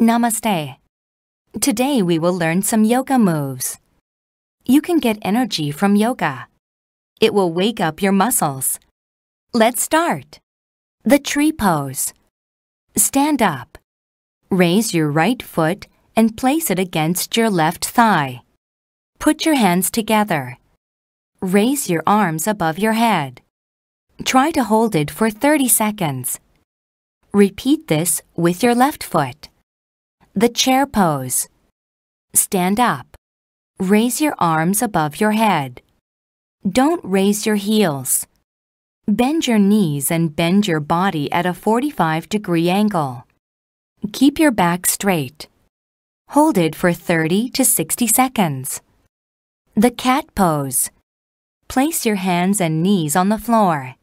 Namaste. Today we will learn some yoga moves. You can get energy from yoga. It will wake up your muscles. Let's start. The tree pose. Stand up. Raise your right foot and place it against your left thigh. Put your hands together. Raise your arms above your head. Try to hold it for 30 seconds. Repeat this with your left foot. The chair pose. Stand up. Raise your arms above your head. Don't raise your heels. Bend your knees and bend your body at a 45 degree angle. Keep your back straight. Hold it for 30 to 60 seconds. The cat pose. Place your hands and knees on the floor.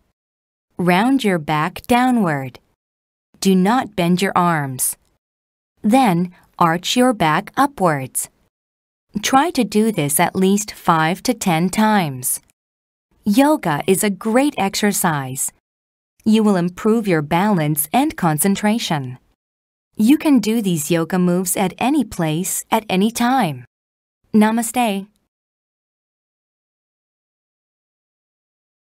Round your back downward. Do not bend your arms. Then arch your back upwards. Try to do this at least 5 to 10 times. Yoga is a great exercise. You will improve your balance and concentration. You can do these yoga moves at any place, at any time. Namaste.